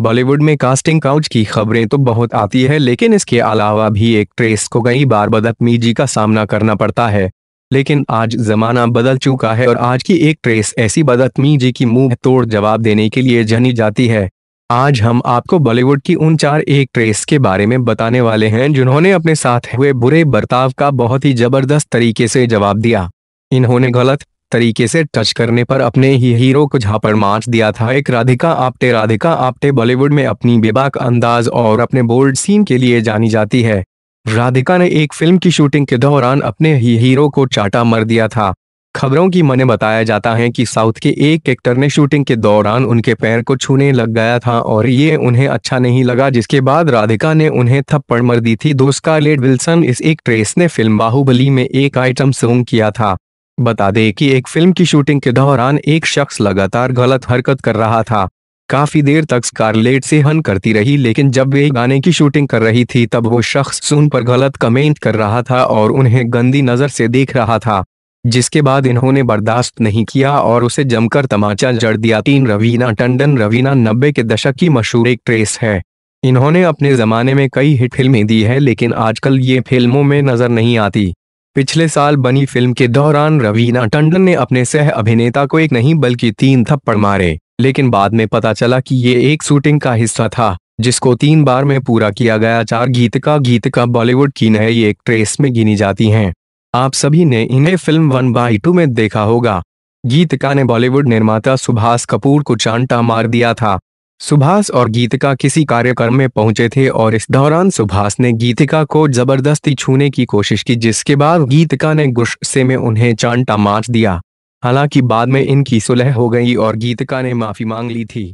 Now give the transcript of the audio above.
बॉलीवुड में casting couch की खबरें तो बहुत आती है लेकिन इसके अलावा भी एक ट्रेस को कई बार बदतमीजी का सामना करना पड़ता है लेकिन आज जमाना बदल चुका है और आज की एक ट्रेस ऐसी बदतमीजी की मुंह तोड़ जवाब देने के लिए जानी जाती है आज हम आपको बॉलीवुड की उन चार एक ट्रेस के बारे में बताने वाले हैं जिन्होंने अपने साथ हुए बुरे बर्ताव का बहुत ही जबरदस्त तरीके से जवाब दिया इन्होंने गलत तरीके से टच करने पर अपने ही हीरो को झापड़ मार दिया था एक राधिका आप्टे राधिका आप्टे बॉलीवुड में अपनी बेबाक अंदाज और अपने बोल्ड सीन के लिए जानी जाती है राधिका ने एक फिल्म की शूटिंग के दौरान अपने ही हीरो को चाटा मर दिया था खबरों की मने बताया जाता है कि साउथ के एक एक्टर ने शूटिंग के दौरान उनके पैर को छूने लग गया था और ये उन्हें अच्छा नहीं लगा जिसके बाद राधिका ने उन्हें थप्पड़ मर दी थी दो स्कारलेट विल्सन इस एक ट्रेस ने फिल्म बाहुबली में एक आइटम सॉन्ग किया था बता दें कि एक फिल्म की शूटिंग के दौरान एक शख्स लगातार गलत हरकत कर रहा था काफी देर तक स्कारलेट से हन करती रही लेकिन जब वे गाने की शूटिंग कर रही थी तब वो शख्स सुन पर गलत कमेंट कर रहा था और उन्हें गंदी नजर से देख रहा था जिसके बाद इन्होंने बर्दाश्त नहीं किया और उसे जमकर तमाचा जड़ दिया तीन रवीना टंडन रवीना नब्बे के दशक की मशहूर एक ट्रेस है इन्होंने अपने जमाने में कई हिट फिल्में दी है लेकिन आजकल ये फिल्मों में नजर नहीं आती पिछले साल बनी फिल्म के दौरान रवीना टंडन ने अपने सह अभिनेता को एक नहीं बल्कि तीन थप्पड़ मारे लेकिन बाद में पता चला कि ये एक शूटिंग का हिस्सा था जिसको तीन बार में पूरा किया गया चार गीत का गीत का बॉलीवुड की नई एक ट्रेस में गिनी जाती हैं आप सभी ने इन्हें फिल्म वन बाई टू में देखा होगा गीतका ने बॉलीवुड निर्माता सुभाष कपूर को चांटा मार दिया था सुभाष और गीतिका किसी कार्यक्रम में पहुंचे थे और इस दौरान सुभाष ने गीतिका को जबरदस्ती छूने की कोशिश की जिसके बाद गीतिका ने गुस्से में उन्हें चांटा मार दिया हालांकि बाद में इनकी सुलह हो गई और गीतिका ने माफी मांग ली थी